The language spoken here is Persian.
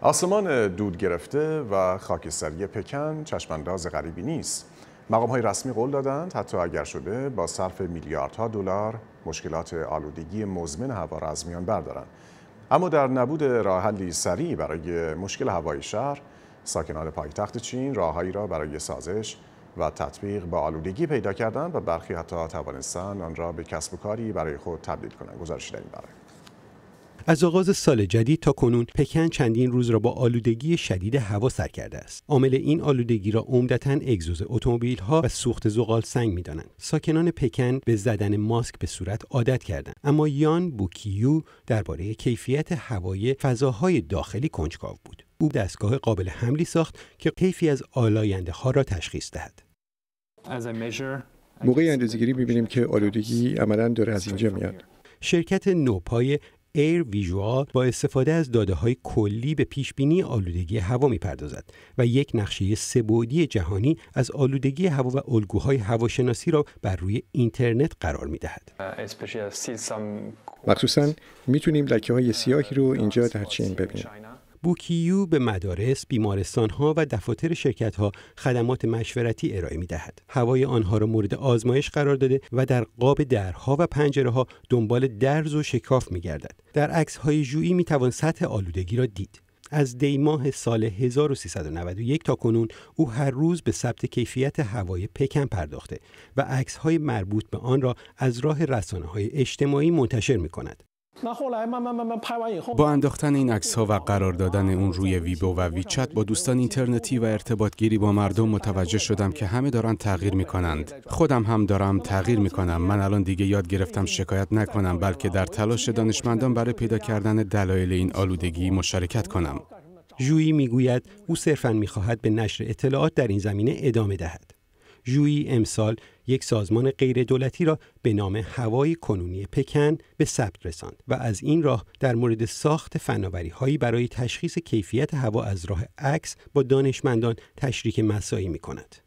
آسمان دود گرفته و خاکستری پکن چشمانداز غریبی نیست. مقام های رسمی قول دادند حتی اگر شده با صرف میلیاردها دلار مشکلات آلودگی مزمن هوا را از میان بردارند. اما در نبود راه حلی سریع برای مشکل هوای شهر ساکنان پایتخت چین راههایی را برای سازش و تطبیق با آلودگی پیدا کردند و برخی حتی توانستند آن را به کسب و کاری برای خود تبدیل کنند گزارش در این برای از آغاز سال جدید تا کنون پکن چندین روز را با آلودگی شدید هوا سر کرده است عامل این آلودگی را عمدتا اگزوز اتومبیل ها و سوخت زغال سنگ می دانند. ساکنان پکن به زدن ماسک به صورت عادت کردند اما یان بوکیو درباره کیفیت هوای فضاهای داخلی کنجکاو بود او دستگاه قابل حملی ساخت که کیفی از آلاینده ها را تشخیص دهد موقع اندازه‌گیری می‌بینیم که آلودگی عملا داره از اینجا میاد شرکت نوپای ایر ویژوال با استفاده از داده های کلی به پیش بینی آلودگی هوا میپردازد و یک نقشه سبودی جهانی از آلودگی هوا و الگوهای هواشناسی را بر روی اینترنت قرار میدهد. Uh, مخصوصا میتونیم لکه های سیاهی رو اینجا در چین ببینیم. بوکیو به مدارس، ها و دفاتر ها خدمات مشورتی ارائه می دهد. هوای آنها را مورد آزمایش قرار داده و در قاب درها و پنجره ها دنبال درز و شکاف می گردد. در عکس های جویی می توان سطح آلودگی را دید. از دیماه سال 1391 تا کنون او هر روز به ثبت کیفیت هوای پکن پرداخته و های مربوط به آن را از راه رسانه های اجتماعی منتشر می کند. با انداختن این عکس ها و قرار دادن اون روی ویبو و ویچت با دوستان اینترنتی و ارتباط ارتباطگیری با مردم متوجه شدم که همه دارن تغییر می کنند. خودم هم دارم تغییر می کنم. من الان دیگه یاد گرفتم شکایت نکنم بلکه در تلاش دانشمندان برای پیدا کردن دلایل این آلودگی مشارکت کنم. جویی می گوید او صرفا میخواهد به نشر اطلاعات در این زمینه ادامه دهد. ژویی امسال یک سازمان غیر دولتی را به نام هوای کنونی پکن به ثبت رساند و از این راه در مورد ساخت فناوری هایی برای تشخیص کیفیت هوا از راه عکس با دانشمندان تشریک مسایی می کند.